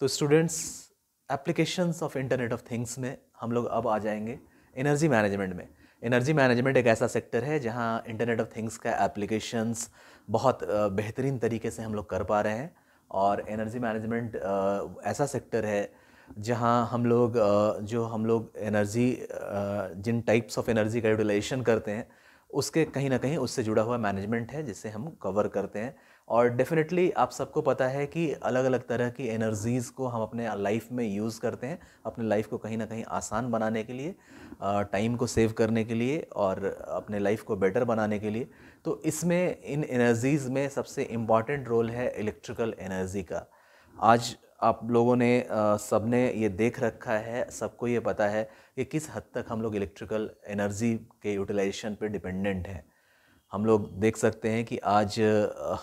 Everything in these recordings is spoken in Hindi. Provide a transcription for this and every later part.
तो students applications of internet of things में हम लोग अब आ जाएंगे एनर्जी मैनेजमेंट में एनर्जी मैनेजमेंट एक ऐसा सेक्टर है जहां इंटरनेट ऑफ थिंग्स का एप्लीकेशंस बहुत बेहतरीन तरीके से हम लोग कर पा रहे हैं और एनर्जी मैनेजमेंट ऐसा सेक्टर है जहां हम लोग जो हम लोग एनर्जी जिन टाइप्स ऑफ एनर्जी का यूटिलाइजेशन करते हैं उसके कहीं ना कहीं उससे जुड़ा हुआ मैनेजमेंट है जिसे हम कवर करते हैं और डेफिनेटली आप सबको पता है कि अलग अलग तरह की एनर्जीज़ को हम अपने लाइफ में यूज़ करते हैं अपने लाइफ को कहीं ना कहीं आसान बनाने के लिए टाइम को सेव करने के लिए और अपने लाइफ को बेटर बनाने के लिए तो इसमें इन एनर्जीज़ में सबसे इम्पॉर्टेंट रोल है इलेक्ट्रिकल एनर्जी का आज आप लोगों ने सब ने ये देख रखा है सबको ये पता है कि किस हद तक हम लोग इलेक्ट्रिकल एनर्जी के यूटिलाइजेशन पर डिपेंडेंट हैं हम लोग देख सकते हैं कि आज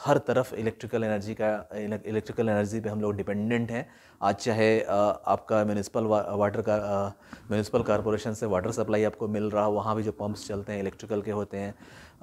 हर तरफ इलेक्ट्रिकल एनर्जी का इलेक्ट्रिकल एनर्जी पे हम लोग डिपेंडेंट हैं आज चाहे आपका म्यूनसिपल वा, वाटर का म्यूनसिपल कॉरपोरेशन से वाटर सप्लाई आपको मिल रहा हो वहाँ भी जो पंप्स चलते हैं इलेक्ट्रिकल के होते हैं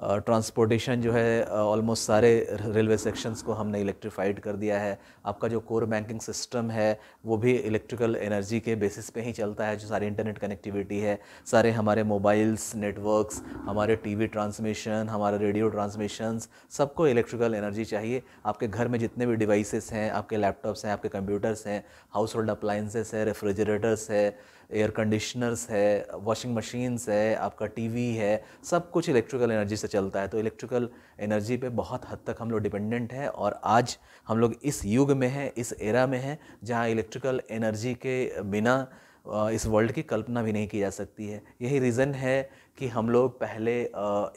ट्रांसपोर्टेशन जो है ऑलमोस्ट सारे रेलवे सेक्शंस को हमने इलेक्ट्रिफाइड कर दिया है आपका जो कोर बैंकिंग सिस्टम है वो भी इलेक्ट्रिकल एनर्जी के बेसिस पे ही चलता है जो सारी इंटरनेट कनेक्टिविटी है सारे हमारे मोबाइल्स नेटवर्क्स हमारे टीवी ट्रांसमिशन हमारे रेडियो ट्रांसमिशन सबको इलेक्ट्रिकल एनर्जी चाहिए आपके घर में जितने भी डिवाइसेस हैं आपके लैपटॉप्स हैं आपके कंप्यूटर्स हैं हाउस होल्ड अप्लाइंसेस है रेफ्रिजरेटर्स है एयर कंडीशनर्स है वॉशिंग मशीन्स है आपका टीवी है सब कुछ इलेक्ट्रिकल एनर्जी से चलता है तो इलेक्ट्रिकल एनर्जी पे बहुत हद तक हम लोग डिपेंडेंट हैं और आज हम लोग इस युग में हैं इस एरा में हैं जहाँ इलेक्ट्रिकल एनर्जी के बिना इस वर्ल्ड की कल्पना भी नहीं की जा सकती है यही रीज़न है कि हम लोग पहले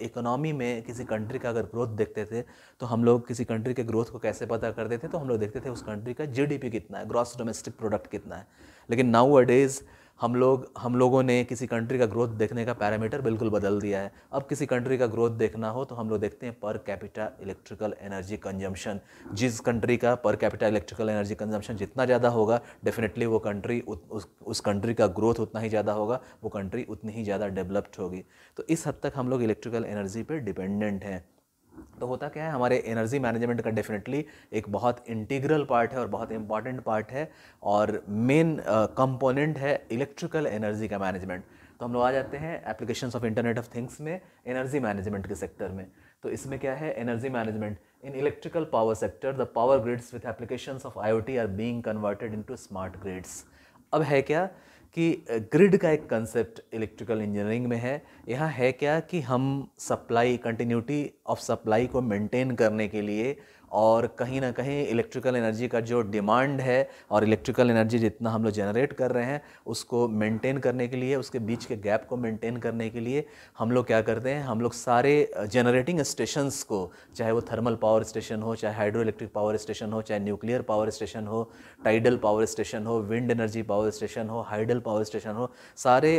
इकोनॉमी में किसी कंट्री का अगर ग्रोथ देखते थे तो हम लोग किसी कंट्री के ग्रोथ को कैसे पता करते थे तो हम लोग देखते थे उस कंट्री का जीडीपी कितना है ग्रॉस डोमेस्टिक प्रोडक्ट कितना है लेकिन नाउ अडेज़ हम लोग हम लोगों ने किसी कंट्री का ग्रोथ देखने का पैरामीटर बिल्कुल बदल दिया है अब किसी कंट्री का ग्रोथ देखना हो तो हम लोग देखते हैं per capita electrical energy consumption जिस कंट्री का per capita electrical energy consumption जितना ज़्यादा होगा डेफिनेटली वो कंट्री उस उस कंट्री का ग्रोथ उतना ही ज़्यादा होगा वो कंट्री उतनी ही ज़्यादा डेवलप्ड होगी तो इस हद तक हम लोग इलेक्ट्रिकल एनर्जी पर डिपेंडेंट हैं तो होता क्या है हमारे एनर्जी मैनेजमेंट का डेफिनेटली एक बहुत इंटीग्रल पार्ट है और बहुत इंपॉर्टेंट पार्ट है और मेन कंपोनेंट है इलेक्ट्रिकल एनर्जी का मैनेजमेंट तो हम लोग आ जाते हैं applications of internet of things में एनर्जी मैनेजमेंट के सेक्टर में तो इसमें क्या है energy management in electrical power sector the power grids with applications of I are being converted into smart grids अब है क्या कि ग्रिड का एक कंसेप्ट इलेक्ट्रिकल इंजीनियरिंग में है यहाँ है क्या कि हम सप्लाई कंटिन्यूटी ऑफ सप्लाई को मेंटेन करने के लिए और कहीं ना कहीं इलेक्ट्रिकल एनर्जी का जो डिमांड है और इलेक्ट्रिकल एनर्जी जितना हम लोग जनरेट कर रहे हैं उसको मेंटेन करने के लिए उसके बीच के गैप को मेंटेन करने के लिए हम लोग क्या करते हैं हम लोग सारे जनरेटिंग स्टेशंस को चाहे वो थर्मल पावर स्टेशन हो चाहे हाइड्रो इलेक्ट्रिक पावर स्टेशन हो चाहे न्यूक्लियर पावर स्टेशन हो टाइडल पावर स्टेशन हो विंड एनर्जी पावर स्टेशन हो हाइडल पावर स्टेशन हो सारे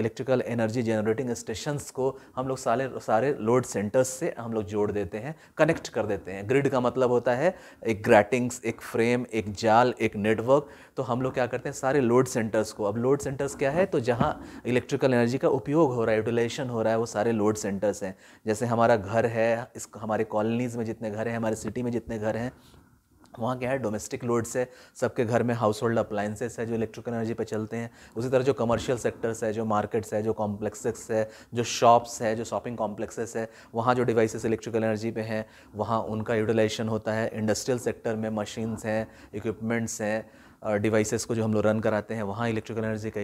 इलेक्ट्रिकल एनर्जी जनरेटिंग स्टेशंस को हम लोग सारे सारे लोड सेंटर्स से हम लोग जोड़ देते हैं कनेक्ट कर देते हैं करते हैं ग्रिड का मतलब होता है एक ग्रैटिंग्स एक फ्रेम एक जाल एक नेटवर्क तो हम लोग क्या करते हैं सारे लोड सेंटर्स को अब लोड सेंटर्स क्या है तो जहाँ इलेक्ट्रिकल एनर्जी का उपयोग हो रहा है यूटिलाइजेशन हो रहा है वो सारे लोड सेंटर्स हैं जैसे हमारा घर है इस हमारे कॉलोनीज़ में जितने घर हैं हमारे सिटी में जितने घर हैं वहाँ क्या है डोमेस्टिक लोड्स है सबके घर में हाउस होल्ड अप्लाइंसेस है जो इलेक्ट्रिकल एनर्जी पे चलते हैं उसी तरह जो कमर्शियल सेक्टर्स है जो मार्केट्स है जो कॉम्प्लेक्सेस है जो शॉप्स है जो शॉपिंग कॉम्प्लेक्सेस है वहाँ जो डिवाइसेस इलेक्ट्रिकल एनर्जी पे हैं वहाँ उनका यूटिलाइजेशन होता है इंडस्ट्रियल सेक्टर में मशीन्स हैं इक्विपमेंट्स हैं डिवाइसेस को जो हम लोग रन कराते हैं वहाँ इलेक्ट्रिकल एनर्जी का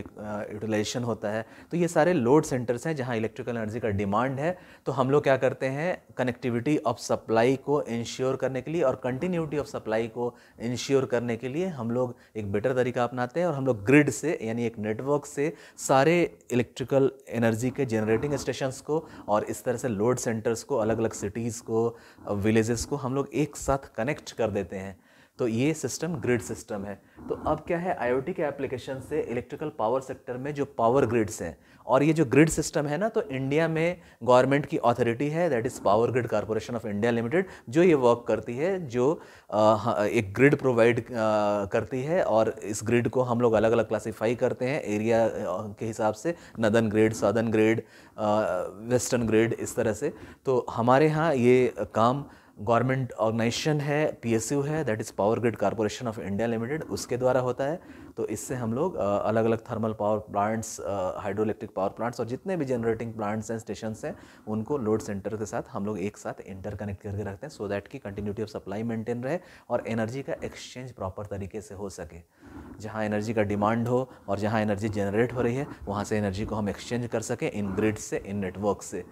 यूटिलाइजेशन होता है तो ये सारे लोड सेंटर्स हैं जहाँ इलेक्ट्रिकल एनर्जी का डिमांड है तो हम लोग क्या करते हैं कनेक्टिविटी ऑफ सप्लाई को इंश्योर करने के लिए और कंटिन्यूटी ऑफ सप्लाई को इंश्योर करने के लिए हम लोग एक बेटर तरीका अपनाते हैं और हम लोग ग्रिड से यानी एक नेटवर्क से सारे इलेक्ट्रिकल एनर्जी के जनरेटिंग स्टेशंस को और इस तरह से लोड सेंटर्स को अलग अलग सिटीज़ को विलेजेस को हम लोग एक साथ कनेक्ट कर देते हैं तो ये सिस्टम ग्रिड सिस्टम है तो अब क्या है आईओटी के एप्लीकेशन से इलेक्ट्रिकल पावर सेक्टर में जो पावर ग्रिड्स हैं और ये जो ग्रिड सिस्टम है ना तो इंडिया में गवर्नमेंट की अथॉरिटी है that is power grid corporation of India limited जो ये वर्क करती है जो एक ग्रिड प्रोवाइड करती है और इस ग्रिड को हम लोग अलग अलग क्लासीफाई करते हैं एरिया के हिसाब से northern grid southern grid western grid इस तरह से तो हमारे यहाँ ये काम गवर्नमेंट ऑर्गेनाइजेशन है यू है that is power grid corporation of India limited उसके द्वारा होता है तो इससे हम लोग अलग अलग thermal power plants hydroelectric power plants और जितने भी जनरेटिंग प्लांट्स हैं स्टेशन हैं उनको लोड सेंटर के साथ हम लोग एक साथ इंटरकनेक्ट करके रखते हैं सो दैट की कंटिन्यूटी ऑफ सप्लाई मेंटेन रहे और एनर्जी का एक्सचेंज प्रॉपर तरीके से हो सके जहाँ एनर्जी का डिमांड हो और जहाँ एनर्जी जनरेट हो रही है वहाँ से एनर्जी को हम एक्सचेंज कर सकें इन ग्रिड से इन नेटवर्क से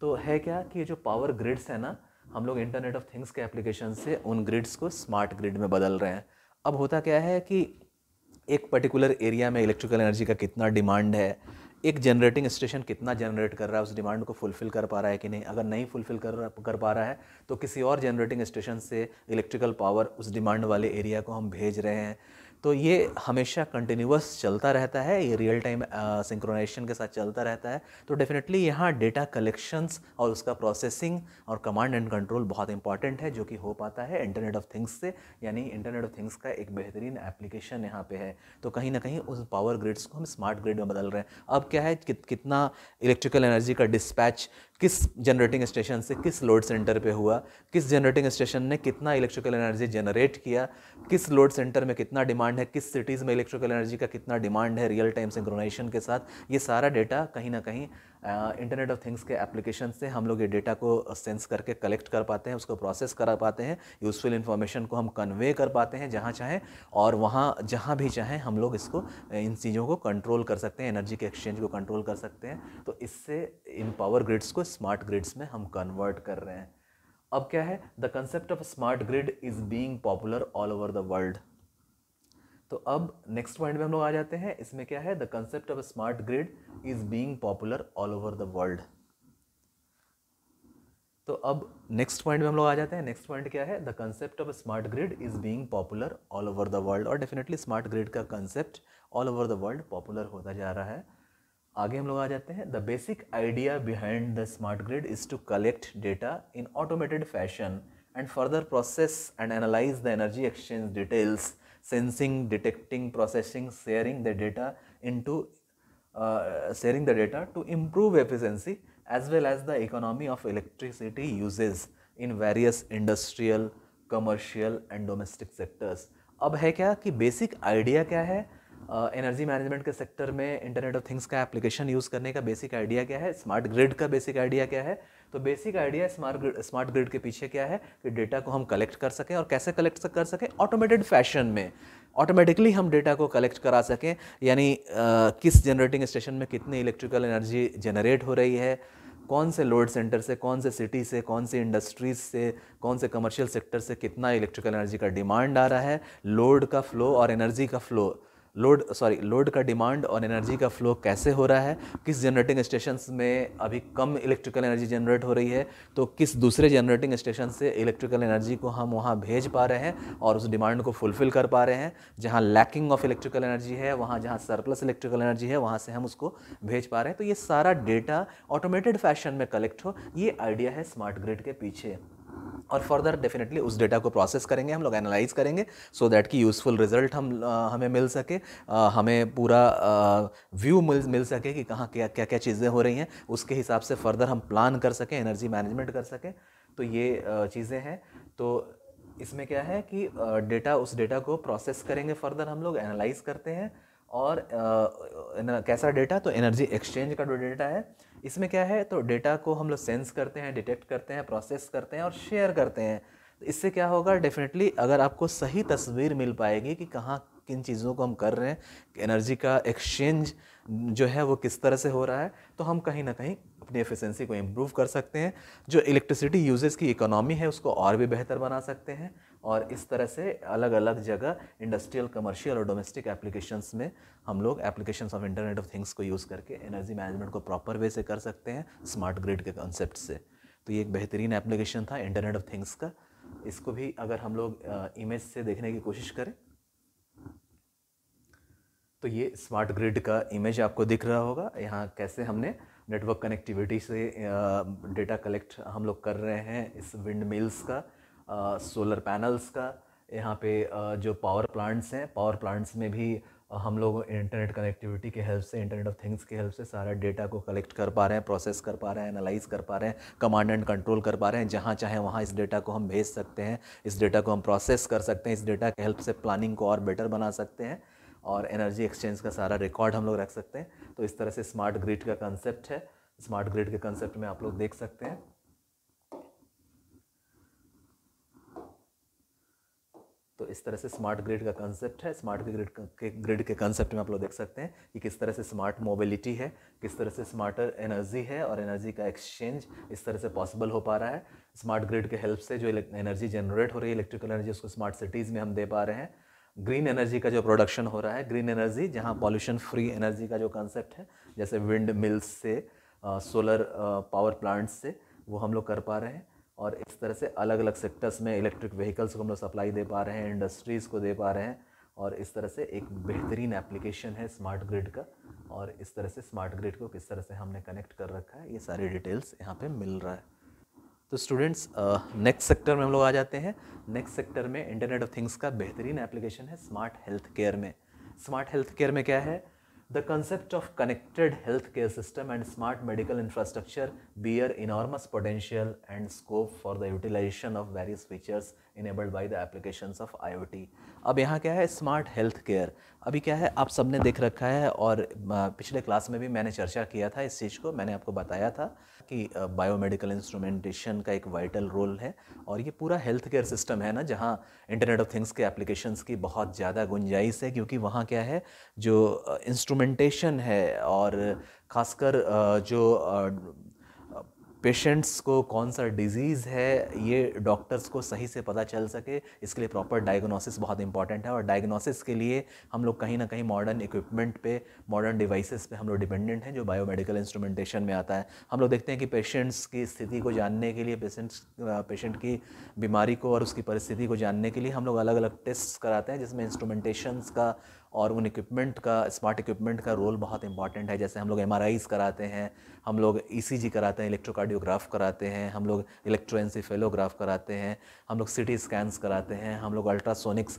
तो है क्या कि ये जो पावर ग्रिड्स हैं ना हम लोग इंटरनेट ऑफ थिंग्स के एप्लीकेशन से उन ग्रिड्स को स्मार्ट ग्रिड में बदल रहे हैं अब होता क्या है कि एक पर्टिकुलर एरिया में इलेक्ट्रिकल एनर्जी का कितना डिमांड है एक जनरेटिंग स्टेशन कितना जनरेट कर रहा है उस डिमांड को फुलफ़िल कर पा रहा है कि नहीं अगर नहीं फुलफ़िल कर कर पा रहा है तो किसी और जनरेटिंग स्टेशन से इलेक्ट्रिकल पावर उस डिमांड वाले एरिया को हम भेज रहे हैं तो ये हमेशा कंटिन्यूस चलता रहता है ये रियल टाइम सिंक्रोनाइजेशन के साथ चलता रहता है तो डेफिनेटली यहाँ डेटा कलेक्शंस और उसका प्रोसेसिंग और कमांड एंड कंट्रोल बहुत इंपॉर्टेंट है जो कि हो पाता है इंटरनेट ऑफ थिंग्स से यानी इंटरनेट ऑफ थिंग्स का एक बेहतरीन एप्लीकेशन यहाँ पे है तो कहीं ना कहीं उस पावर ग्रिड्स को हम स्मार्ट ग्रिड में बदल रहे हैं अब क्या है कि, कितना इलेक्ट्रिकल एनर्जी का डिस्पैच किस जनरेटिंग स्टेशन से किस लोड सेंटर पे हुआ किस जनरेटिंग स्टेशन ने कितना इलेक्ट्रिकल एनर्जी जनरेट किया किस लोड सेंटर में कितना डिमांड है किस सिटीज़ में इलेक्ट्रिकल एनर्जी का कितना डिमांड है रियल टाइम सिंक्रोनाइजेशन के साथ ये सारा डेटा कहीं ना कहीं इंटरनेट ऑफ थिंग्स के एप्लीकेशन से हम लोग ये डेटा को सेंस करके कलेक्ट कर पाते हैं उसको प्रोसेस कर पाते हैं यूज़फुल इन्फॉर्मेशन को हम कन्वे कर पाते हैं जहाँ चाहें और वहाँ जहाँ भी चाहें हम लोग इसको इन चीज़ों को कंट्रोल कर सकते हैं एनर्जी के एक्सचेंज को कंट्रोल कर सकते हैं तो इससे इन पावर ग्रिड्स को स्मार्ट ग्रिड्स में हम कन्वर्ट कर रहे हैं अब क्या है the concept of smart grid is being popular all over the world तो अब नेक्स्ट पॉइंट में हम लोग आ जाते हैं इसमें क्या है the concept of smart grid is being popular all over the world तो अब नेक्स्ट पॉइंट में हम लोग आ जाते हैं नेक्स्ट पॉइंट क्या है the concept of smart grid is being popular all over the world और डेफिनेटली स्मार्ट ग्रिड का concept all over the world popular होता जा रहा है आगे हम लोग आ जाते हैं the basic idea behind the smart grid is to collect data in automated fashion and further process and analyse the energy exchange details sensing, detecting, processing, sharing the data into uh, sharing the data to improve efficiency as well as the economy of electricity uses in various industrial, commercial and domestic sectors. अब है क्या कि बेसिक आइडिया क्या है एनर्जी uh, मैनेजमेंट के सेक्टर में इंटरनेट ऑफ थिंग्स का एप्लीकेशन यूज़ करने का बेसिक आइडिया क्या है स्मार्ट ग्रिड का बेसिक आइडिया क्या है तो basic idea smart smart grid के पीछे क्या है कि डेटा को हम कलेक्ट कर सकें और कैसे कलेक्ट कर सकें ऑटोमेटेड फैशन में ऑटोमेटिकली हम डेटा को कलेक्ट करा सकें यानी किस जनरेटिंग स्टेशन में कितनी इलेक्ट्रिकल एनर्जी जनरेट हो रही है कौन से लोड सेंटर से कौन से सिटी से कौन से इंडस्ट्रीज से कौन से कमर्शियल सेक्टर से कितना इलेक्ट्रिकल एनर्जी का डिमांड आ रहा है लोड का फ्लो और एनर्जी का फ्लो लोड सॉरी लोड का डिमांड और एनर्जी का फ्लो कैसे हो रहा है किस जनरेटिंग स्टेशन में अभी कम इलेक्ट्रिकल एनर्जी जनरेट हो रही है तो किस दूसरे जनरेटिंग स्टेशन से इलेक्ट्रिकल एनर्जी को हम वहाँ भेज पा रहे हैं और उस डिमांड को फुलफ़िल कर पा रहे हैं जहाँ लैकिंग ऑफ इलेक्ट्रिकल एनर्जी है वहाँ जहाँ सरप्लस इलेक्ट्रिकल एनर्जी है वहाँ से हम उसको भेज पा रहे हैं तो ये सारा डेटा ऑटोमेटेड फैशन में कलेक्ट हो ये आइडिया है स्मार्ट ग्रिड के पीछे और फर्दर डेफिनेटली उस डेटा को प्रोसेस करेंगे हम लोग एनालाइज करेंगे सो so दैट की यूज़फुल रिजल्ट हम आ, हमें मिल सके आ, हमें पूरा व्यू मिल मिल सके कि कहाँ क्या क्या क्या चीज़ें हो रही हैं उसके हिसाब से फर्दर हम प्लान कर सकें एनर्जी मैनेजमेंट कर सकें तो ये चीज़ें हैं तो इसमें क्या है कि डेटा उस डेटा को प्रोसेस करेंगे फर्दर हम लोग एनालाइज करते हैं और आ, कैसा डेटा तो एनर्जी एक्सचेंज का जो डेटा है इसमें क्या है तो डेटा को हम लोग सेंस करते हैं डिटेक्ट करते हैं प्रोसेस करते हैं और शेयर करते हैं तो इससे क्या होगा डेफिनेटली अगर आपको सही तस्वीर मिल पाएगी कि कहाँ किन चीज़ों को हम कर रहे हैं एनर्जी का एक्सचेंज जो है वो किस तरह से हो रहा है तो हम कहीं ना कहीं अपनी एफिशिएंसी को इम्प्रूव कर सकते हैं जो इलेक्ट्रिसिटी यूजेस की इकोनॉमी है उसको और भी बेहतर बना सकते हैं और इस तरह से अलग अलग जगह इंडस्ट्रियल कमर्शियल और डोमेस्टिक एप्लीकेशंस में हम लोग applications of internet of things को यूज़ करके एनर्जी मैनेजमेंट को प्रॉपर वे से कर सकते हैं स्मार्ट ग्रिड के कॉन्सेप्ट से तो ये एक बेहतरीन एप्लीकेशन था इंटरनेट ऑफ थिंग्स का इसको भी अगर हम लोग इमेज से देखने की कोशिश करें तो ये स्मार्ट ग्रिड का इमेज आपको दिख रहा होगा यहाँ कैसे हमने नेटवर्क कनेक्टिविटी से डेटा कलेक्ट हम लोग कर रहे हैं इस विंड मिल्स का सोलर पैनल्स का यहाँ पे जो पावर प्लांट्स हैं पावर प्लांट्स में भी हम लोग इंटरनेट कनेक्टिविटी के हेल्प से इंटरनेट ऑफ थिंग्स के हेल्प से सारा डेटा को कलेक्ट कर पा रहे हैं प्रोसेस कर पा रहे हैं एनालाइज कर पा रहे हैं कमांड एंड कंट्रोल कर पा रहे हैं जहाँ चाहे वहाँ इस डेटा को हम भेज सकते हैं इस डेटा को हम प्रोसेस कर सकते हैं इस डेटा के हेल्प से प्लानिंग को और बेटर बना सकते हैं और एनर्जी एक्सचेंज का सारा रिकॉर्ड हम लोग रख सकते हैं तो इस तरह से स्मार्ट ग्रिड का कंसेप्ट है स्मार्ट ग्रिड के कंसेप्ट में आप लोग देख सकते हैं तो इस तरह से स्मार्ट ग्रिड का कंसेप्ट है स्मार्ट ग्रिड के ग्रिड के कंसेप्ट में आप लोग देख सकते हैं कि किस तरह से स्मार्ट मोबिलिटी है किस तरह से स्मार्टर एनर्जी है और एनर्जी का एक्सचेंज इस तरह से पॉसिबल हो पा रहा है स्मार्ट ग्रिड के हेल्प से जो एनर्जी जनरेट हो रही है इलेक्ट्रिकल एनर्जी उसको स्मार्ट सिटीज़ में हम दे पा रहे हैं ग्रीन एनर्जी का जो प्रोडक्शन हो रहा है ग्रीन एनर्जी जहाँ पॉल्यूशन फ्री एनर्जी का जो कॉन्सेप्ट है जैसे विंड मिल्स से सोलर पावर प्लांट्स से वो हम लोग कर पा रहे हैं और इस तरह से अलग अलग सेक्टर्स में इलेक्ट्रिक व्हीकल्स को हम लोग सप्लाई दे पा रहे हैं इंडस्ट्रीज़ को दे पा रहे हैं और इस तरह से एक बेहतरीन एप्लीकेशन है स्मार्ट ग्रिड का और इस तरह से स्मार्ट ग्रिड को किस तरह से हमने कनेक्ट कर रखा है ये सारी डिटेल्स यहाँ पे मिल रहा है तो स्टूडेंट्स नेक्स्ट सेक्टर में हम लोग आ जाते हैं नेक्स्ट सेक्टर में इंटरनेट ऑफ थिंग्स का बेहतरीन एप्लीकेशन है स्मार्ट हेल्थ केयर में स्मार्ट हेल्थ केयर में क्या है the concept of connected healthcare system and smart medical infrastructure bear enormous potential and scope for the utilization of various features enabled by the application of I अब यहाँ क्या है स्मार्ट हेल्थ केयर अभी क्या है आप सबने देख रखा है और uh, पिछले क्लास में भी मैंने चर्चा किया था इस चीज़ को मैंने आपको बताया था कि बायोमेडिकल इंस्ट्रूमेंटेशन का एक वाइटल रोल है और ये पूरा हेल्थ केयर सिस्टम है ना जहाँ इंटरनेट ऑफ थिंग्स के एप्लीकेशंस की बहुत ज़्यादा गुंजाइश है क्योंकि वहाँ क्या है जो इंस्ट्रूमेंटेशन है और ख़ासकर जो पेशेंट्स को कौन सा डिज़ीज़ है ये डॉक्टर्स को सही से पता चल सके इसके लिए प्रॉपर डायग्नोसिस बहुत इंपॉर्टेंट है और डायग्नोसिस के लिए हम लोग कहीं ना कहीं मॉडर्न इक्विपमेंट पे मॉडर्न डिवाइसेस पे हम लोग डिपेंडेंट हैं जो बायोमेडिकल इंस्ट्रूमेंटेशन में आता है हम लोग देखते हैं कि पेशेंट्स की स्थिति को जानने के लिए पेशेंट्स पेशेंट की बीमारी को और उसकी परिस्थिति को जानने के लिए हम लोग अलग अलग टेस्ट कराते हैं जिसमें इंस्ट्रूमेंटेशंस का और उन इक्विपमेंट का स्मार्ट इक्विपमेंट का रोल बहुत इंपॉर्टेंट है जैसे हम लोग एम कराते हैं हम लोग ई e कराते हैं इलेक्ट्रोकार्डियोग्राफ कराते हैं हम लोग इलेक्ट्रोएंसीफेलोग्राफ कराते हैं हम लोग सिटी स्कैन्स कराते हैं हम लोग अल्ट्रासोनिक्स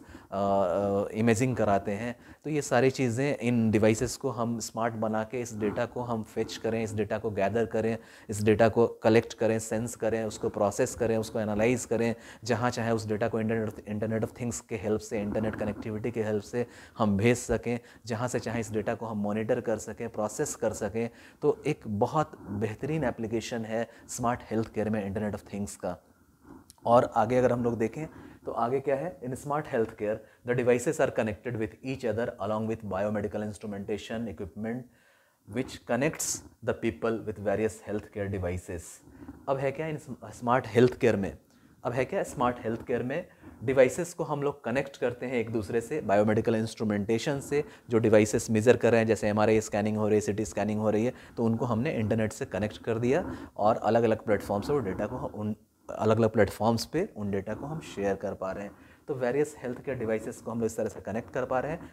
इमेजिंग कराते हैं तो ये सारी चीज़ें इन डिवाइसेस को हम स्मार्ट बना के इस डेटा को हम फेच करें इस डेटा को गैदर करें इस डेटा को कलेक्ट करें सेंस करें उसको प्रोसेस करें उसको एनालाइज करें जहाँ चाहे उस डेटा को इंटरनेट इंटरनेट ऑफ थिंग्स के हेल्प से इंटरनेट कनेक्टिविटी के हेल्प से हम भेज भेज सकें जहाँ से चाहे इस डेटा को हम मॉनिटर कर सकें प्रोसेस कर सकें तो एक बहुत बेहतरीन एप्लीकेशन है स्मार्ट हेल्थ केयर में इंटरनेट ऑफ थिंग्स का और आगे अगर हम लोग देखें तो आगे क्या है in smart healthcare the devices are connected with each other along with biomedical instrumentation equipment which connects the people with various healthcare devices अब है क्या इन स्मार्ट हेल्थ केयर में अब है क्या स्मार्ट हेल्थ केयर में डिवाइसेस को हम लोग कनेक्ट करते हैं एक दूसरे से बायोमेडिकल इंस्ट्रूमेंटेशन से जो डिवाइसेस मेज़र कर रहे हैं जैसे एम स्कैनिंग हो रही है सिटी स्कैनिंग हो रही है तो उनको हमने इंटरनेट से कनेक्ट कर दिया और अलग अलग प्लेटफॉर्म से वो डेटा को उन अलग अलग प्लेटफॉर्म्स पे उन डेटा को हम शेयर कर पा रहे हैं तो वेरियस हेल्थ केयर डिवाइसेस को हम लोग इस तरह से कनेक्ट कर पा रहे हैं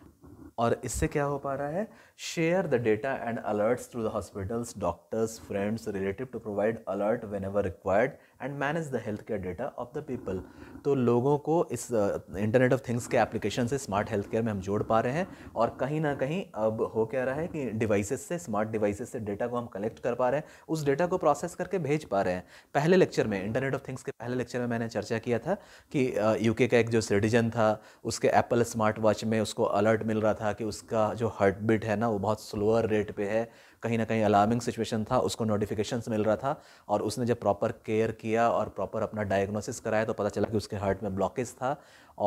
और इससे क्या हो पा रहा है share the data and alerts to the hospitals doctors friends relative to provide alert whenever required and manage the healthcare data of the people तो लोगों को इस इंटरनेट ऑफ थिंग्स के एप्लीकेशन से स्मार्ट हेल्थ केयर में हम जोड़ पा रहे हैं और कहीं ना कहीं अब हो क्या रहा है कि डिवाइसेस से स्मार्ट डिवाइसेस से डेटा को हम कलेक्ट कर पा रहे हैं उस डेटा को प्रोसेस करके भेज पा रहे हैं पहले लेक्चर में इंटरनेट ऑफ थिंग्स के पहले लेक्चर में मैंने चर्चा किया था कि यूके का एक जो सिटीजन था उसके एप्पल स्मार्ट वॉच में उसको अलर्ट मिल रहा था था कि उसका जो हार्ट बीट है ना वो बहुत स्लोअर रेट पे है कहीं ना कहीं अलार्मिंग सिचुएशन था उसको नोटिफिकेशन मिल रहा था और उसने जब प्रॉपर केयर किया और प्रॉपर अपना डायग्नोसिस कराया तो पता चला कि उसके हार्ट में ब्लॉकेज था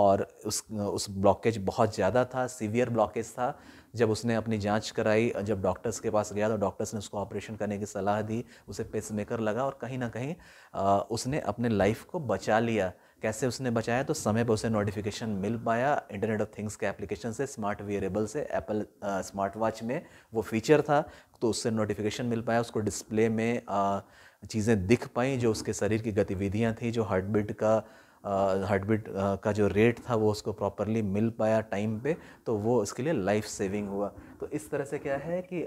और उस उस ब्लॉकेज बहुत ज़्यादा था सीवियर ब्लॉकेज था जब उसने अपनी जांच कराई जब डॉक्टर्स के पास गया तो डॉक्टर्स ने उसको ऑपरेशन करने की सलाह दी उसे पेसमेकर लगा और कहीं ना कहीं आ, उसने अपने लाइफ को बचा लिया कैसे उसने बचाया तो समय पर उसे नोटिफिकेशन मिल पाया इंटरनेट ऑफ थिंग्स के एप्लीकेशन से स्मार्ट वियरेबल से एप्पल स्मार्ट वॉच में वो फीचर था तो उससे नोटिफिकेशन मिल पाया उसको डिस्प्ले में चीज़ें दिख पाई जो उसके शरीर की गतिविधियाँ थी जो हार्ट बीट का हार्ट बीट का जो रेट था वो उसको प्रॉपरली मिल पाया टाइम पे तो वो उसके लिए लाइफ सेविंग हुआ तो इस तरह से क्या है कि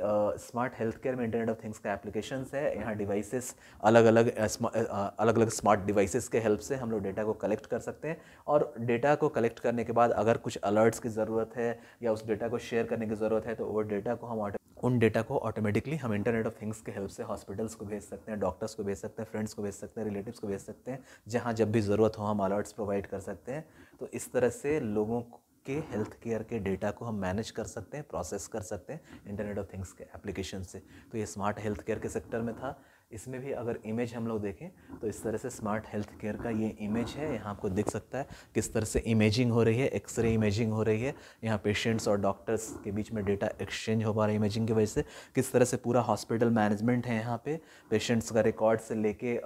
स्मार्ट हेल्थ केयर में इंटरनेट ऑफ थिंग्स का एप्लीकेशन है यहाँ डिवाइसेस अलग अलग अलग अलग स्मार्ट डिवाइसेस के हेल्प से हम लोग डेटा को कलेक्ट कर सकते हैं और डेटा को कलेक्ट करने के बाद अगर कुछ अलर्ट्स की ज़रूरत है या उस डेटा को शेयर करने की ज़रूरत है तो वो डेटा को हम ऑटो उन डेटा को ऑटोमेटिकली हम इंटरनेट ऑफ थिंग्स के हेल्प से हॉस्पिटल्स को भेज सकते हैं डॉक्टर्स को भेज सकते हैं फ्रेंड्स को भेज सकते हैं रिलेटिव्स को भेज सकते हैं जहाँ जब भी ज़रूरत हो हम अलर्ट्स प्रोवाइड कर सकते हैं तो इस तरह से लोगों के हेल्थ केयर के डेटा को हम मैनेज कर सकते हैं प्रोसेस कर सकते हैं इंटरनेट ऑफ थिंग्स के एप्लीकेशन से तो ये स्मार्ट हेल्थ केयर के सेक्टर में था इसमें भी अगर इमेज हम लोग देखें तो इस तरह से स्मार्ट हेल्थ केयर का ये इमेज है यहाँ आपको दिख सकता है किस तरह से इमेजिंग हो रही है एक्सरे इमेजिंग हो रही है यहाँ पेशेंट्स और डॉक्टर्स के बीच में डेटा एक्सचेंज हो पा रहा है इमेजिंग की वजह से किस तरह से पूरा हॉस्पिटल मैनेजमेंट है यहाँ पे पेशेंट्स का रिकॉर्ड से लेके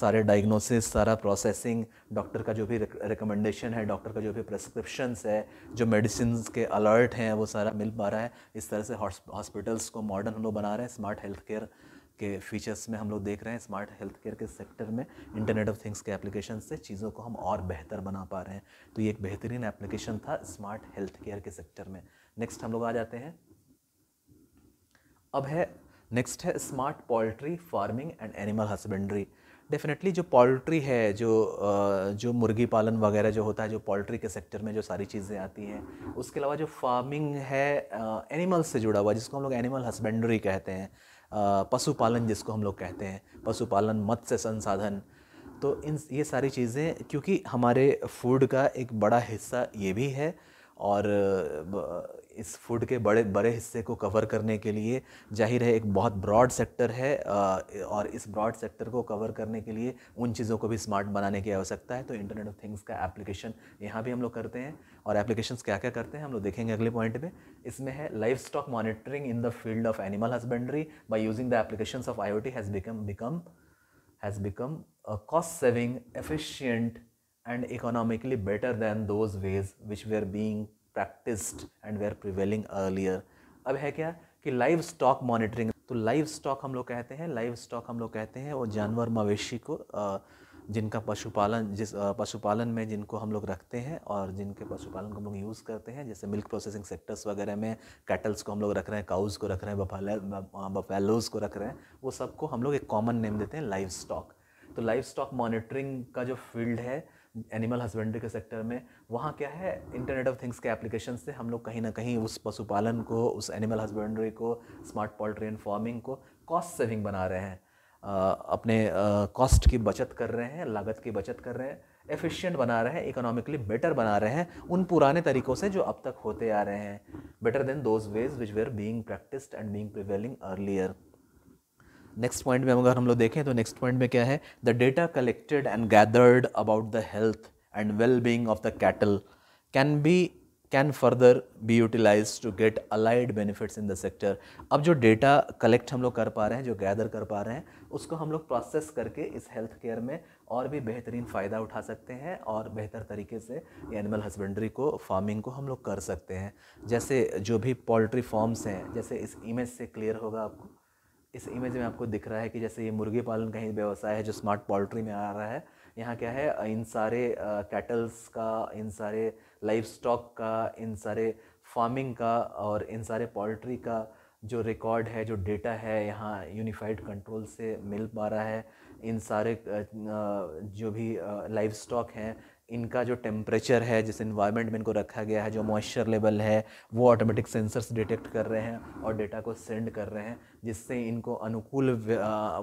सारे डायग्नोसिस सारा प्रोसेसिंग डॉक्टर का जो भी रिकमेंडेशन है डॉक्टर का जो भी प्रेस्क्रिप्शंस है जो मेडिसिन के अलर्ट हैं वो सारा मिल पा रहा है इस तरह से हॉस्पिटल्स को मॉडर्न हम लोग बना रहे हैं स्मार्ट हेल्थ केयर के फीचर्स में हम लोग देख रहे हैं स्मार्ट हेल्थ केयर के सेक्टर में इंटरनेट ऑफ थिंग्स के एप्लीकेशन से चीज़ों को हम और बेहतर बना पा रहे हैं तो ये एक बेहतरीन एप्लीकेशन था स्मार्ट हेल्थ केयर के सेक्टर में नेक्स्ट हम लोग आ जाते हैं अब है नेक्स्ट है smart poultry farming and animal husbandry definitely जो पोल्ट्री है जो जो मुर्गी पालन वगैरह जो होता है जो पोल्ट्री के सेक्टर में जो सारी चीज़ें आती हैं उसके अलावा जो फार्मिंग है एनिमल से जुड़ा हुआ जिसको हम लोग एनिमल हस्बेंड्री कहते हैं पशुपालन जिसको हम लोग कहते हैं पशुपालन मत्स्य संसाधन तो इन ये सारी चीज़ें क्योंकि हमारे फूड का एक बड़ा हिस्सा ये भी है और इस फूड के बड़े बड़े हिस्से को कवर करने के लिए जाहिर है एक बहुत ब्रॉड सेक्टर है और इस ब्रॉड सेक्टर को कवर करने के लिए उन चीज़ों को भी स्मार्ट बनाने की आवश्यकता है तो इंटरनेट ऑफ थिंग्स का एप्लीकेशन यहाँ भी हम लोग करते हैं और एप्लीकेशन क्या क्या करते हैं हम लोग देखेंगे अगले पॉइंट में इसमें है livestock monitoring in the field of animal husbandry by using the application of I O T has become become has become cost saving efficient and economically better than those ways which we are being practised and were prevailing earlier अब है क्या कि लाइव स्टॉक मॉनिटरिंग तो लाइव स्टॉक हम लोग कहते हैं लाइव स्टॉक हम लोग कहते हैं वो जानवर मवेशी को जिनका पशुपालन जिस पशुपालन में जिनको हम लोग रखते हैं और जिनके पशुपालन को हम लोग यूज़ करते हैं जैसे मिल्क प्रोसेसिंग सेक्टर्स वगैरह में कैटल्स को हम लोग रख रहे हैं काउज़ को रख रहे हैं बफाले बफेलोज़ को रख रहे हैं वो सबको हम लोग एक कॉमन नेम देते हैं लाइव स्टॉक तो लाइव स्टॉक मॉनिटरिंग का जो फील्ड है एनिमल हस्बेंड्री के सेक्टर में वहाँ क्या है इंटरनेट ऑफ थिंग्स के एप्लीकेशन से हम लोग कहीं ना कहीं उस पशुपालन को उस एनिमल हस्बेंड्री को स्मार्ट पोल्ट्री एंड फार्मिंग को कॉस्ट सेविंग बना रहे हैं अपने कॉस्ट की बचत कर रहे हैं लागत की बचत कर रहे हैं एफिशिएंट बना रहे हैं इकोनॉमिकली बेटर बना रहे हैं उन पुराने तरीकों से जो अब तक होते आ रहे हैं better than those ways which were being practised and being prevailing earlier next point में अगर हम लोग देखें तो नेक्स्ट पॉइंट में क्या है the data collected and gathered about the health and well being of the cattle can be can further be utilise to get allied benefits in the sector अब जो डेटा कलेक्ट हम लोग कर पा रहे हैं जो गैदर कर पा रहे हैं उसको हम लोग प्रोसेस करके इस हेल्थ केयर में और भी बेहतरीन फ़ायदा उठा सकते हैं और बेहतर तरीके से एनिमल हस्बेंड्री को फार्मिंग को हम लोग कर सकते हैं जैसे जो भी पोल्ट्री फॉर्म्स हैं जैसे इस इमेज से क्लियर होगा आपको इस इमेज में आपको दिख रहा है कि जैसे ये मुर्गी पालन का ही व्यवसाय है जो स्मार्ट पोल्ट्री में आ रहा है यहाँ क्या है इन सारे कैटल्स का इन सारे लाइफ स्टॉक का इन सारे फार्मिंग का और इन सारे पोल्ट्री का जो रिकॉर्ड है जो डेटा है यहाँ यूनिफाइड कंट्रोल से मिल पा रहा है इन सारे जो भी लाइफ स्टॉक हैं इनका जो टेम्परेचर है जिस इन्वायरमेंट में इनको रखा गया है जो मॉइस्चर लेवल है वो ऑटोमेटिक सेंसर्स डिटेक्ट कर रहे हैं और डेटा को सेंड कर रहे हैं जिससे इनको अनुकूल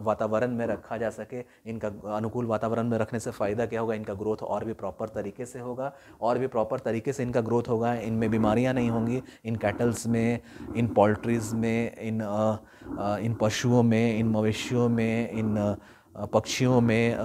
वातावरण में रखा जा सके इनका अनुकूल वातावरण में रखने से फ़ायदा क्या होगा इनका ग्रोथ और भी प्रॉपर तरीके से होगा और भी प्रॉपर तरीके से इनका ग्रोथ होगा इनमें बीमारियाँ नहीं होंगी इन कैटल्स में इन पोल्ट्रीज़ में इन इन पशुओं में इन मवेशियों में इन पक्षियों में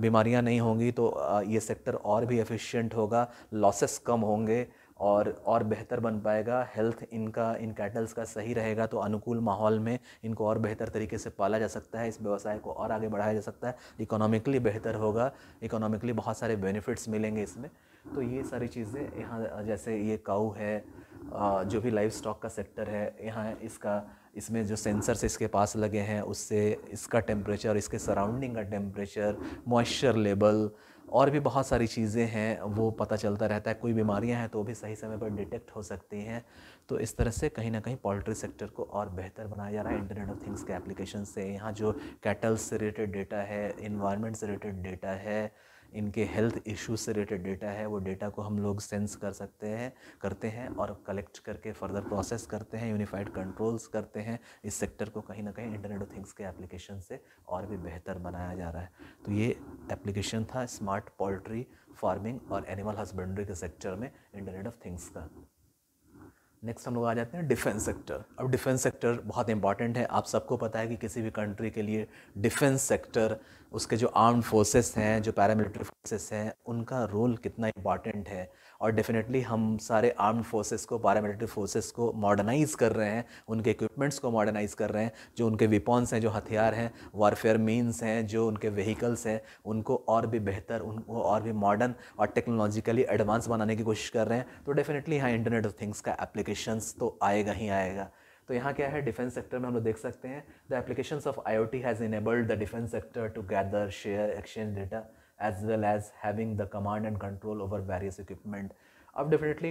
बीमारियां नहीं होंगी तो ये सेक्टर और भी एफिशिएंट होगा लॉसेस कम होंगे और और बेहतर बन पाएगा हेल्थ इनका इन कैटल्स का सही रहेगा तो अनुकूल माहौल में इनको और बेहतर तरीके से पाला जा सकता है इस व्यवसाय को और आगे बढ़ाया जा सकता है इकोनॉमिकली बेहतर होगा इकोनॉमिकली बहुत सारे बेनिफिट्स मिलेंगे इसमें तो ये सारी चीज़ें यहाँ जैसे ये काऊ है जो भी लाइफ स्टॉक का सेक्टर है यहाँ इसका इसमें जो सेंसर्स इसके पास लगे हैं उससे इसका टेम्परेचर इसके सराउंडिंग का टेम्परेचर मॉइस्चर लेवल और भी बहुत सारी चीज़ें हैं वो पता चलता रहता है कोई बीमारियां हैं तो भी सही समय पर डिटेक्ट हो सकती हैं तो इस तरह से कहीं ना कहीं पोल्ट्री सेक्टर को और बेहतर बनाया जा रहा है इंटरनेट ऑफ थिंग्स के एप्लीकेशन से यहाँ जो कैटल्स से रिलेटेड डेटा है इन्वायरमेंट से रिलेटेड डेटा है इनके हेल्थ इश्यूज से रिलेटेड डेटा है वो डेटा को हम लोग सेंस कर सकते हैं करते हैं और कलेक्ट करके फर्दर प्रोसेस करते हैं यूनिफाइड कंट्रोल्स करते हैं इस सेक्टर को कहीं ना कहीं इंटरनेट ऑफ थिंग्स के एप्लीकेशन से और भी बेहतर बनाया जा रहा है तो ये एप्लीकेशन था स्मार्ट पोल्ट्री फार्मिंग और एनिमल हस्बेंड्री के सेक्टर में इंटरनेट ऑफ थिंग्स का नेक्स्ट हम लोग आ जाते हैं डिफेंस सेक्टर अब डिफेंस सेक्टर बहुत इंपॉर्टेंट है आप सबको पता है कि किसी भी कंट्री के लिए डिफेंस सेक्टर उसके जो आर्म्ड फोर्सेस हैं जो पैरामिलिट्री फोर्सेस हैं उनका रोल कितना इंपॉर्टेंट है और डेफिनेटली हम सारे आर्म्ड फोर्सेस को पैरामिलिट्री फोर्सेस को मॉडर्नाइज़ कर रहे हैं उनके इक्विपमेंट्स को मॉडर्नाइज़ कर रहे हैं जो उनके वेपन्स हैं जो हथियार हैं वारफेयर मीन्स हैं जो उनके व्हीकल्स हैं उनको और भी बेहतर उनको और भी मॉडर्न और टेक्नोलॉजिकली एडवांस बनाने की कोशिश कर रहे हैं तो डेफिनेटली यहाँ इंटरनेट ऑफ थिंग्स का एप्लीकेशंस तो आएगा ही आएगा तो यहाँ क्या है डिफेंस सेक्टर में हम लोग देख सकते हैं the applications of I O T has enabled the defence sector to gather share exchange data as well as having the command and control over various equipment अब डेफिनेटली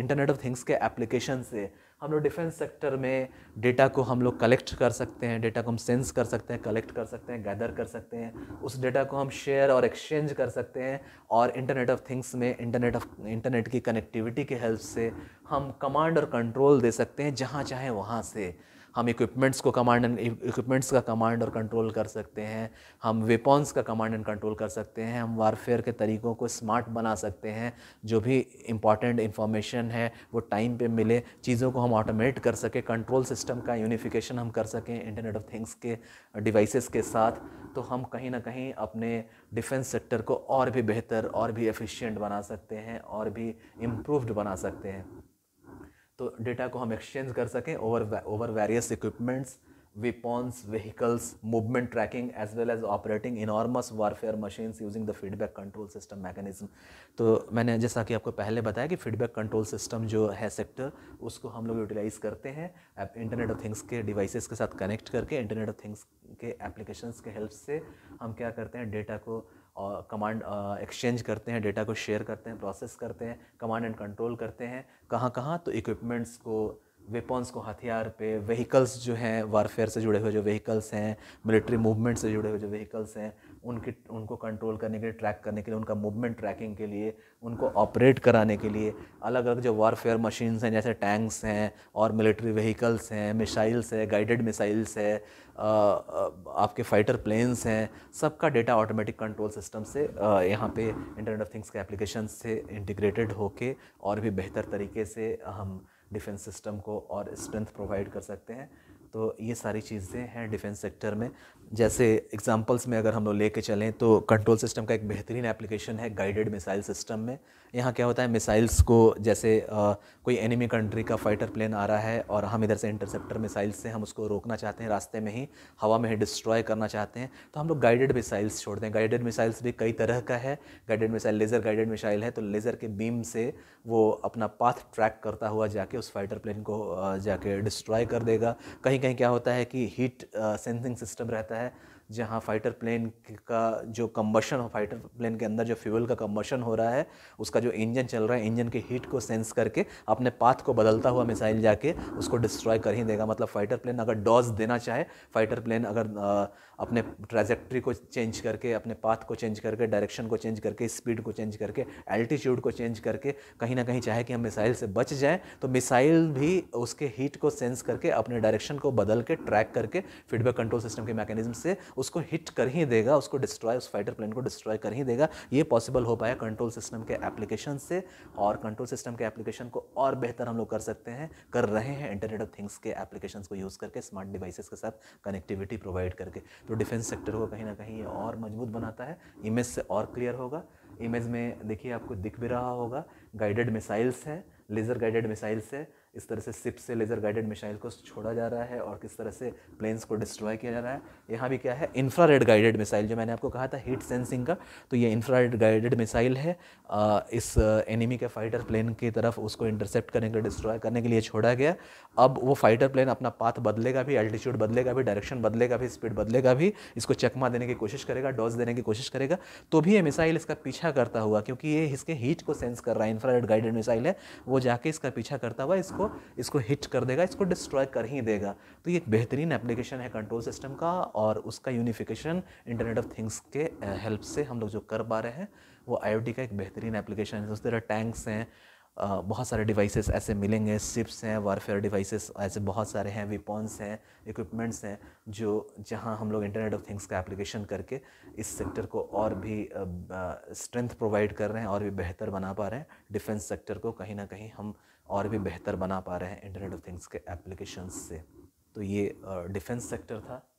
इंटरनेट ऑफ थिंग्स के एप्लीकेशन से हम लोग डिफेंस सेक्टर में डेटा को हम लोग कलेक्ट कर सकते हैं डेटा को हम सेंस कर सकते हैं कलेक्ट कर सकते हैं गैदर कर सकते हैं उस डेटा को हम शेयर और एक्सचेंज कर सकते हैं और इंटरनेट ऑफ थिंग्स में इंटरनेट ऑफ इंटरनेट की कनेक्टिविटी के हेल्प से हम कमांड और कंट्रोल दे सकते हैं जहाँ चाहें वहाँ से हम इक्विपमेंट्स को कमांड एंड इक्विपमेंट्स का कमांड और कंट्रोल कर सकते हैं हम वेपन्स का कमांड एंड कंट्रोल कर सकते हैं हम वारफेयर के तरीक़ों को स्मार्ट बना सकते हैं जो भी इंपॉर्टेंट इन्फॉर्मेशन है वो टाइम पे मिले चीज़ों को हम ऑटोमेट कर सकें कंट्रोल सिस्टम का यूनिफिकेशन हम कर सकें इंटरनेट ऑफ थिंग्स के डिवाइसेस के साथ तो हम कहीं ना कहीं अपने डिफेंस सेक्टर को और भी बेहतर और भी एफिशिएंट बना सकते हैं और भी इम्प्रूव्ड बना सकते हैं तो डेटा को हम एक्सचेंज कर सकें over over various equipments weapons vehicles movement tracking as well as operating enormous warfare machines using the feedback control system mechanism तो मैंने जैसा कि आपको पहले बताया कि फीडबैक कंट्रोल सिस्टम जो है सेक्टर उसको हम लोग यूटिलाइज़ करते हैं इंटरनेट ऑफ थिंग्स के डिवाइसेस के साथ कनेक्ट करके इंटरनेट ऑफ थिंग्स के एप्लीकेशंस के हेल्प से हम क्या करते हैं डेटा को और कमांड एक्सचेंज करते हैं डेटा को शेयर करते हैं प्रोसेस करते हैं कमांड एंड कंट्रोल करते हैं कहाँ कहाँ तो इक्विपमेंट्स को वेपन्स को हथियार पे व्हीकल्स जो हैं वारफेयर से जुड़े हुए जो व्हीकल्स हैं मिलिट्री मूवमेंट से जुड़े हुए जो व्हीकल्स हैं उनके उनको कंट्रोल करने के लिए ट्रैक करने के लिए उनका मूवमेंट ट्रैकिंग के लिए उनको ऑपरेट कराने के लिए अलग अलग जो वारफेयर मशीन्स हैं जैसे टैंक्स हैं और मिलिट्री व्हीकल्स हैं मिसाइल्स हैं गाइडेड मिसाइल्स है आपके फाइटर प्लेन्स हैं सबका डेटा ऑटोमेटिक कंट्रोल सिस्टम से यहाँ पे इंटरनेट ऑफ थिंग्स के एप्लीकेशन से इंटीग्रेटेड होके और भी बेहतर तरीके से हम डिफेंस सिस्टम को और स्ट्रेंथ प्रोवाइड कर सकते हैं तो ये सारी चीज़ें हैं डिफेंस सेक्टर में जैसे एग्जांपल्स में अगर हम लोग लेके चलें तो कंट्रोल सिस्टम का एक बेहतरीन एप्लीकेशन है गाइडेड मिसाइल सिस्टम में यहाँ क्या होता है मिसाइल्स को जैसे आ, कोई एनिमी कंट्री का फाइटर प्लेन आ रहा है और हम इधर से इंटरसेप्टर मिसाइल से हम उसको रोकना चाहते हैं रास्ते में ही हवा में ही डिस्ट्रॉय करना चाहते हैं तो हम लोग गाइडेड मिसाइल्स छोड़ते हैं गाइडेड मिसाइल्स भी कई तरह का है guided missile laser guided missile है तो लेज़र के बीम से वो अपना पाथ ट्रैक करता हुआ जाके उस फाइटर प्लेन को जाके डिस्ट्रॉय कर देगा कहीं कहीं क्या होता है कि हीट सेंसिंग सिस्टम रहता है 哎。जहाँ फाइटर प्लेन का जो कम्बशन हो फाइटर प्लेन के अंदर जो फ्यूल का कम्बशन हो रहा है उसका जो इंजन चल रहा है इंजन के हीट को सेंस करके अपने पाथ को बदलता हुआ मिसाइल जाके उसको डिस्ट्रॉय कर ही देगा मतलब फाइटर प्लेन अगर डॉज देना चाहे फाइटर प्लेन अगर अपने ट्रैजेक्ट्री को चेंज करके अपने पाथ को चेंज करके डायरेक्शन को चेंज करके स्पीड को चेंज करके एल्टीट्यूड को चेंज करके कहीं ना कहीं चाहे कि हम मिसाइल से बच जाएँ तो मिसाइल भी उसके हीट को सेंस करके अपने डायरेक्शन को बदल के ट्रैक करके फीडबैक कंट्रोल सिस्टम के मैकेनिज्म से उसको हिट कर ही देगा उसको डिस्ट्रॉय उस फाइटर प्लेन को डिस्ट्रॉय कर ही देगा ये पॉसिबल हो पाया कंट्रोल सिस्टम के एप्लीकेशन से और कंट्रोल सिस्टम के एप्लीकेशन को और बेहतर हम लोग कर सकते हैं कर रहे हैं इंटरनेट ऑफ थिंग्स के एप्लीकेशन को यूज़ करके स्मार्ट डिवाइसेस के साथ कनेक्टिविटी प्रोवाइड करके तो डिफेंस सेक्टर को कहीं ना कहीं ये और मजबूत बनाता है इमेज से और क्लियर होगा इमेज में देखिए आपको दिख भी रहा होगा गाइडेड मिसाइल्स है लेज़र गाइडेड मिसाइल्स है इस तरह से सिप से लेज़र गाइडेड मिसाइल को छोड़ा जा रहा है और किस तरह से प्लेन्स को डिस्ट्रॉय किया जा रहा है यहाँ भी क्या है इंफ्रा गाइडेड मिसाइल जो मैंने आपको कहा था हीट सेंसिंग का तो ये इंफ्रा गाइडेड मिसाइल है इस एनिमी के फाइटर प्लेन की तरफ उसको इंटरसेप्ट करने के लिए डिस्ट्रॉय करने के लिए छोड़ा गया अब वो फाइटर प्लेन अपना पाथ बदलेगा भी एल्टीट्यूड बदलेगा भी डायरेक्शन बदलेगा भी स्पीड बदलेगा भी इसको चकमा देने की कोशिश करेगा डॉज देने की कोशिश करेगा तो भी ये मिसाइल इसका पीछा करता हुआ क्योंकि ये इसके हीट को सेंस कर रहा है इंफ्रा गाइडेड मिसाइल है वो जाके इसका पीछा करता हुआ इसको को इसको हिट कर देगा इसको डिस्ट्रॉय कर ही देगा तो ये एक बेहतरीन एप्लीकेशन है कंट्रोल सिस्टम का और उसका यूनिफिकेशन इंटरनेट ऑफ थिंग्स के हेल्प से हम लोग जो कर पा रहे हैं वो आई का एक बेहतरीन एप्लीकेशन है उसके टैंक्स हैं बहुत सारे डिवाइसेस ऐसे मिलेंगे सिप्स हैं वारफेयर डिवाइसेस ऐसे बहुत सारे हैं वेपन्स हैं इक्विपमेंट्स हैं जो जहां हम लोग इंटरनेट ऑफ थिंग्स का एप्लीकेशन करके इस सेक्टर को और भी स्ट्रेंथ प्रोवाइड कर रहे हैं और भी बेहतर बना पा रहे हैं डिफेंस सेक्टर को कहीं ना कहीं हम और भी बेहतर बना पा रहे हैं इंटरनेट ऑफ थिंग्स के एप्लीकेशंस से तो ये डिफेंस सेक्टर था